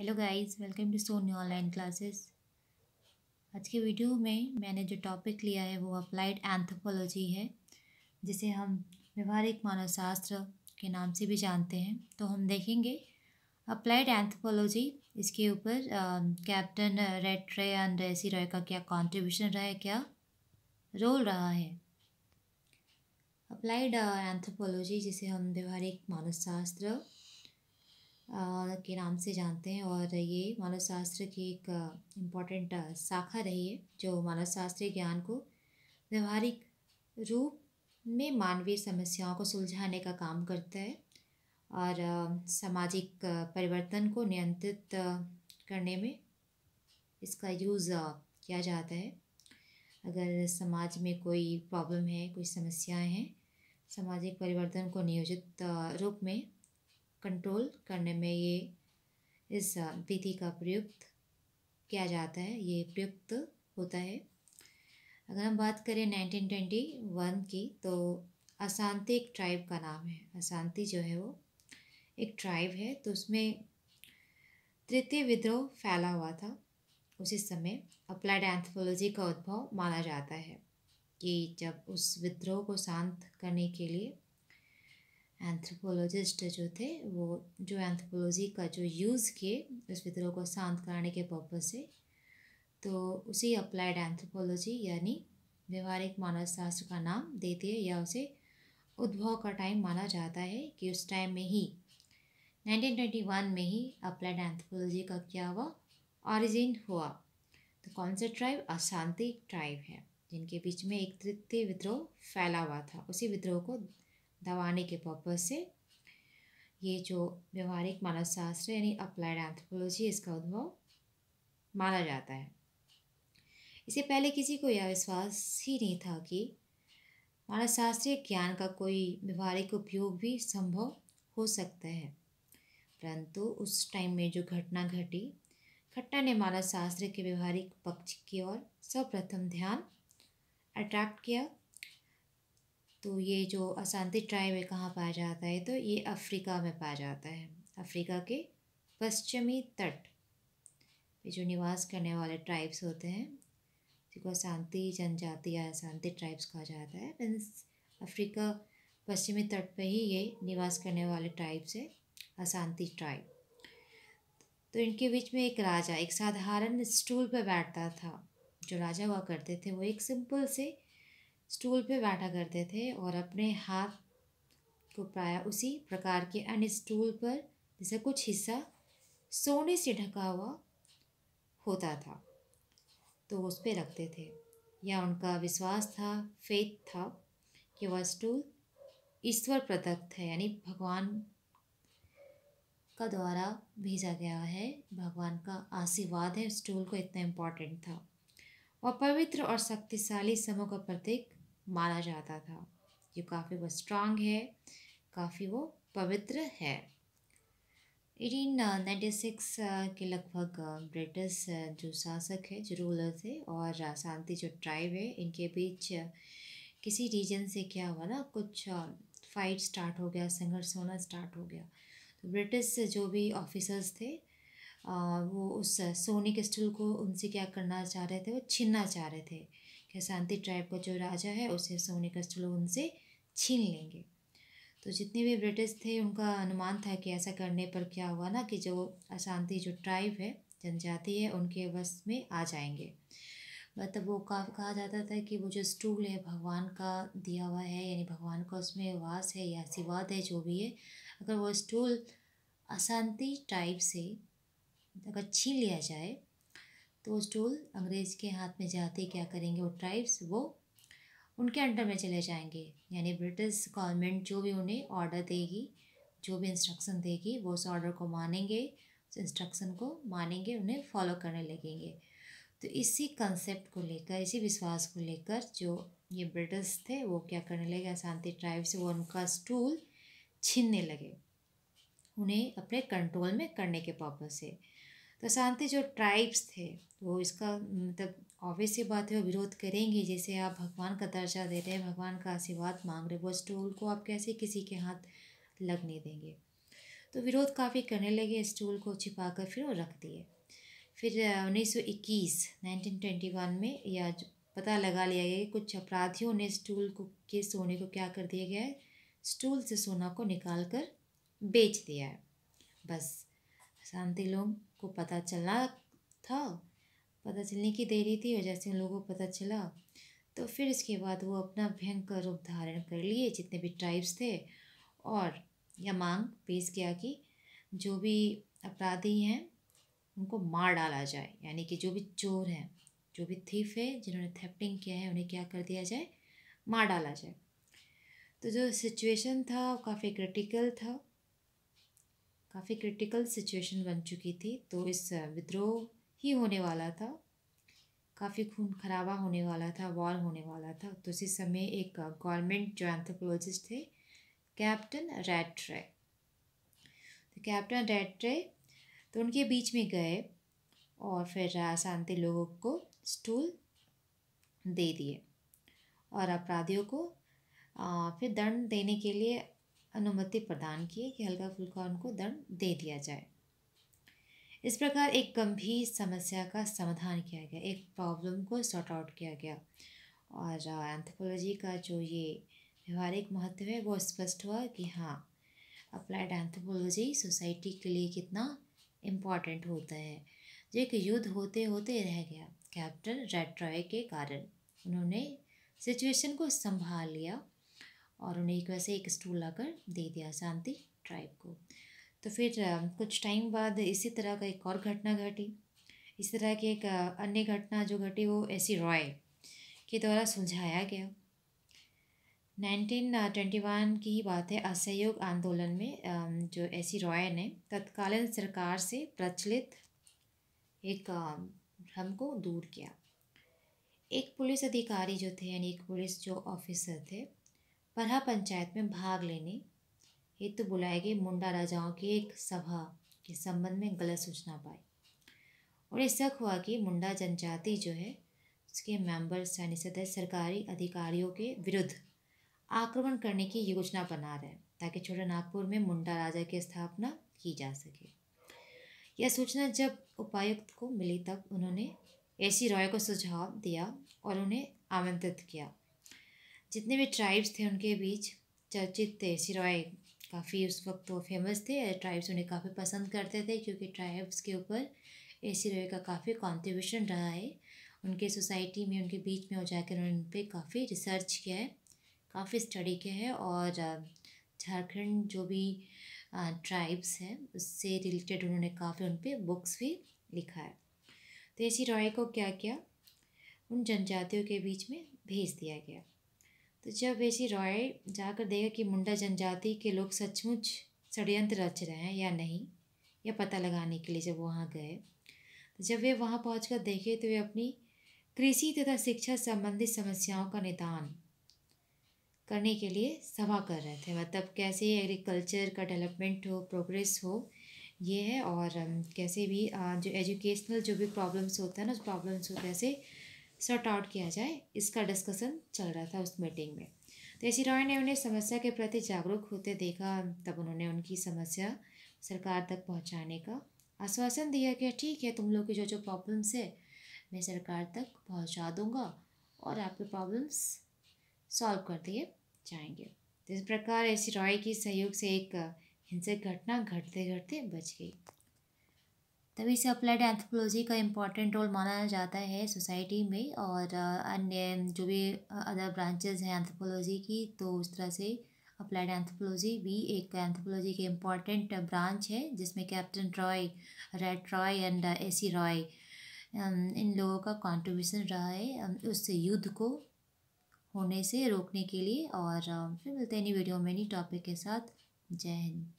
hello guys welcome to Soni online classes आज के video में मैंने जो टॉपिक लिया है वो अप्लाइड एंथ्रोपोलॉजी है जिसे हम व्यवहारिक मानवशास्त्र के नाम से भी जानते हैं तो हम देखेंगे अप्लाइड एंथ्रोपोलॉजी इसके ऊपर कैप्टन रेट्रे एंड रेसी रॉय का क्या कॉन्ट्रीब्यूशन रहा है क्या रोल रहा है अप्लाइड एंथ्रोपोलॉजी जिसे हम व्यवहारिक मानवशास्त्र के नाम से जानते हैं और ये मानव शास्त्र की एक इम्पॉर्टेंट शाखा रही है जो मानव शास्त्रीय ज्ञान को व्यवहारिक रूप में मानवीय समस्याओं को सुलझाने का काम करता है और सामाजिक परिवर्तन को नियंत्रित करने में इसका यूज़ किया जाता है अगर समाज में कोई प्रॉब्लम है कोई समस्याएं हैं सामाजिक परिवर्तन को नियोजित रूप में कंट्रोल करने में ये इस विधि का प्रयुक्त किया जाता है ये प्रयुक्त होता है अगर हम बात करें नाइनटीन ट्वेंटी वन की तो अशांति एक ट्राइब का नाम है अशांति जो है वो एक ट्राइब है तो उसमें तृतीय विद्रोह फैला हुआ था उसी समय अप्लाइड एंथ्रोपोलॉजी का उद्भव माना जाता है कि जब उस विद्रोह को शांत करने के लिए एंथ्रोपोलॉजिस्ट जो थे वो जो एंथ्रोपोलॉजी का जो यूज़ किए उस विद्रोह को शांत कराने के पर्पज से तो उसी अप्लाइड एंथ्रोपोलॉजी यानी व्यवहारिक मानव शास्त्र का नाम देते हैं या उसे उद्भव का टाइम माना जाता है कि उस टाइम में ही 1921 में ही अप्लाइड एंथ्रोपोलॉजी का क्या हुआ ऑरिजिन हुआ तो कौन सा ट्राइब अशांति ट्राइब है जिनके बीच में एक तृतीय विद्रोह फैला हुआ था उसी विद्रोह को दबाने के पर्पज़ से ये जो व्यवहारिक मानव शास्त्र यानी अप्लाइड एंथ्रोपोलॉजी इसका उद्भव माना जाता है इससे पहले किसी को यह विश्वास ही नहीं था कि मानव शास्त्रीय ज्ञान का कोई व्यवहारिक उपयोग भी संभव हो सकता है परंतु उस टाइम में जो घटना घटी घटना ने मानव शास्त्र के व्यवहारिक पक्ष की ओर सर्वप्रथम ध्यान अट्रैक्ट किया तो ये जो अशांति ट्राइब है कहाँ पाया जाता है तो ये अफ्रीका में पाया जाता है अफ्रीका के पश्चिमी तट पे जो निवास करने वाले ट्राइब्स होते हैं जिनको अशांति जनजाति या अशांति ट्राइब्स कहा जाता है मीन्स अफ्रीका पश्चिमी तट पे ही ये निवास करने वाले ट्राइब्स है अशांति ट्राइब तो इनके बीच में एक राजा एक साधारण स्टूल पर बैठता था जो राजा हुआ करते थे वो एक सिंपल से स्टूल पे बैठा करते थे और अपने हाथ को प्राय उसी प्रकार के अन्य स्टूल पर जैसे कुछ हिस्सा सोने से ढका हुआ होता था तो उस पर रखते थे या उनका विश्वास था फेथ था कि वह स्टूल ईश्वर प्रदत्त है यानी भगवान का द्वारा भेजा गया है भगवान का आशीर्वाद है स्टूल को इतना इम्पॉर्टेंट था और पवित्र और शक्तिशाली समूह का प्रतीक माना जाता था ये काफ़ी वो स्ट्रांग है काफ़ी वो पवित्र है एटीन नाइन्टी सिक्स के लगभग ब्रिटिश जो शासक है जो रूलर थे और शांति जो ट्राइब है इनके बीच किसी रीजन से क्या हुआ ना कुछ फाइट स्टार्ट हो गया संघर्ष होना स्टार्ट हो गया तो ब्रिटिश जो भी ऑफिसर्स थे वो उस सोनिक स्टील को उनसे क्या करना चाह रहे थे वो छीनना चाह रहे थे शांति ट्राइब का जो राजा है उसे सोने का स्थल उनसे छीन लेंगे तो जितने भी ब्रिटिश थे उनका अनुमान था कि ऐसा करने पर क्या हुआ ना कि जो अशांति जो ट्राइब है जनजाति है उनके वश में आ जाएंगे मतलब वो का कहा जाता था कि वो जो स्टूल है भगवान का दिया हुआ है यानी भगवान का उसमें वास है या आशीर्वाद है जो भी है अगर वो स्टूल अशांति ट्राइब से अगर छीन लिया जाए तो वो स्टूल अंग्रेज़ के हाथ में जाते क्या करेंगे वो ट्राइब्स वो उनके अंडर में चले जाएंगे यानी ब्रिटिश गवर्नमेंट जो भी उन्हें ऑर्डर देगी जो भी इंस्ट्रक्शन देगी वो उस ऑर्डर को मानेंगे उस इंस्ट्रक्शन को मानेंगे उन्हें फॉलो करने लगेंगे तो इसी कंसेप्ट को लेकर इसी विश्वास को लेकर जो ये ब्रिटिश थे वो क्या करने लगे अशांति ट्राइब्स वो उनका स्टूल छीनने लगे उन्हें अपने कंट्रोल में करने के पर्पज से तो शांति जो ट्राइब्स थे वो इसका मतलब ऑब्वियस ही बात है वो विरोध करेंगे जैसे आप भगवान का दर्जा दे रहे हैं भगवान का आशीर्वाद मांग रहे हैं वो स्टूल को आप कैसे किसी के हाथ लगने देंगे तो विरोध काफ़ी करने लगे स्टूल को छिपा कर फिर वो रख दिए फिर उन्नीस सौ इक्कीस नाइनटीन ट्वेंटी वन में या पता लगा लिया गया कि कुछ अपराधियों ने स्टूल को के सोने को क्या कर दिया गया है स्टूल से सोना को निकाल कर बेच दिया है बस शांति लोग को पता चलना था पता चलने की देरी थी और जैसे उन लोगों को पता चला तो फिर इसके बाद वो अपना भयंकर रूप धारण कर लिए जितने भी ट्राइब्स थे और यह मांग पेश किया कि जो भी अपराधी हैं उनको मार डाला जाए यानी कि जो भी चोर हैं जो भी थीफ है जिन्होंने थेप्टिंग किया है उन्हें क्या कर दिया जाए मार डाला जाए तो जो सिचुएशन था काफ़ी क्रिटिकल था काफ़ी क्रिटिकल सिचुएशन बन चुकी थी तो इस विद्रोह ही होने वाला था काफ़ी खून खराबा होने वाला था वॉर होने वाला था तो उसी समय एक गवर्नमेंट जो एंथ्रोपोलॉजिस्ट थे कैप्टन रेड ट्रे तो कैप्टन रेड तो उनके बीच में गए और फिर शांति लोगों को स्टूल दे दिए और अपराधियों को फिर दंड देने के लिए अनुमति प्रदान की कि हल्का फुल्का उनको दंड दे दिया जाए इस प्रकार एक गंभीर समस्या का समाधान किया गया एक प्रॉब्लम को सॉर्ट आउट किया गया और एंथ्रोपोलॉजी का जो ये व्यवहारिक महत्व है वो स्पष्ट हुआ कि हाँ अप्लाइड एंथ्रोपोलॉजी सोसाइटी के लिए कितना इम्पॉर्टेंट होता है जो एक युद्ध होते होते रह गया कैप्टन रेड के कारण उन्होंने सिचुएशन को संभाल लिया और उन्हें एक वैसे एक स्टूल लाकर दे दिया शांति ट्राइब को तो फिर कुछ टाइम बाद इसी तरह का एक और घटना घटी इस तरह की एक अन्य घटना जो घटी वो ऐसी रॉय के द्वारा सुलझाया गया नाइनटीन ट्वेंटी वन की ही बात है असहयोग आंदोलन में जो ऐसी रॉय ने तत्कालीन सरकार से प्रचलित एक भ्रम को दूर किया एक पुलिस अधिकारी जो थे यानी एक पुलिस जो ऑफिसर थे परहा पंचायत में भाग लेने हेतु तो बुलाए गए मुंडा राजाओं की एक सभा के संबंध में गलत सूचना पाई और ये शक हुआ कि मुंडा जनजाति जो है उसके मेंबर सैनिक सदस्य सरकारी अधिकारियों के विरुद्ध आक्रमण करने की योजना बना रहे हैं ताकि छोटा नागपुर में मुंडा राजा की स्थापना की जा सके यह सूचना जब उपायुक्त को मिली तब उन्होंने ए सी रॉय को सुझाव दिया और उन्हें आमंत्रित किया जितने भी ट्राइब्स थे उनके बीच चर्चित थे सिरॉय काफ़ी उस वक्त वो तो फेमस थे ट्राइब्स उन्हें काफ़ी पसंद करते थे क्योंकि ट्राइब्स के ऊपर ए सिरॉय का काफ़ी कॉन्ट्रीब्यूशन रहा है उनके सोसाइटी में उनके बीच में हो जाकर उन्होंने उन पर काफ़ी रिसर्च किया है काफ़ी स्टडी किया है और झारखंड जो भी ट्राइब्स हैं उससे रिलेटेड उन्होंने काफ़ी उन पर बुक्स भी लिखा है तो ऐसी रॉय को क्या किया उन जनजातियों के बीच में भेज दिया गया तो जब ऐसी रॉय जाकर देखा कि मुंडा जनजाति के लोग सचमुच षडयंत्र रच रहे हैं या नहीं या पता लगाने के लिए जब वहाँ गए तो जब वे वहाँ पहुँच देखे तो वे अपनी कृषि तथा शिक्षा संबंधित समस्याओं का निदान करने के लिए सभा कर रहे थे मतलब कैसे एग्रीकल्चर का डेवलपमेंट हो प्रोग्रेस हो ये है और कैसे भी जो एजुकेशनल जो भी प्रॉब्लम्स होता है ना उस प्रॉब्लम्स को कैसे सॉर्ट आउट किया जाए इसका डिस्कशन चल रहा था उस मीटिंग में तो ऐसी रॉय ने उन्हें समस्या के प्रति जागरूक होते देखा तब उन्होंने उनकी समस्या सरकार तक पहुंचाने का आश्वासन दिया कि ठीक है तुम लोग की जो जो प्रॉब्लम्स है मैं सरकार तक पहुंचा दूंगा और आपके प्रॉब्लम्स सॉल्व कर दिए जाएंगे तो इस प्रकार ऐसी रॉय की सहयोग से एक हिंसक घटना घटते घटते बच गई तभी इसे अप्लाइड एंथ्रोपोलॉजी का इम्पॉर्टेंट रोल माना जाता है सोसाइटी में और अन्य जो भी अदर ब्रांचेज हैं एंथ्रोपोलॉजी की तो उस तरह से अप्लाइड एंथ्रोपोलॉजी भी एक एंथ्रोपोलॉजी के इम्पॉर्टेंट ब्रांच है जिसमें captain Roy Reid Roy and A C Roy इन लोगों का कॉन्ट्रीब्यूशन रहा है उस युद्ध को होने से रोकने के लिए और फिर मिलते हैं नई वीडियो में नई टॉपिक के साथ जय हिंद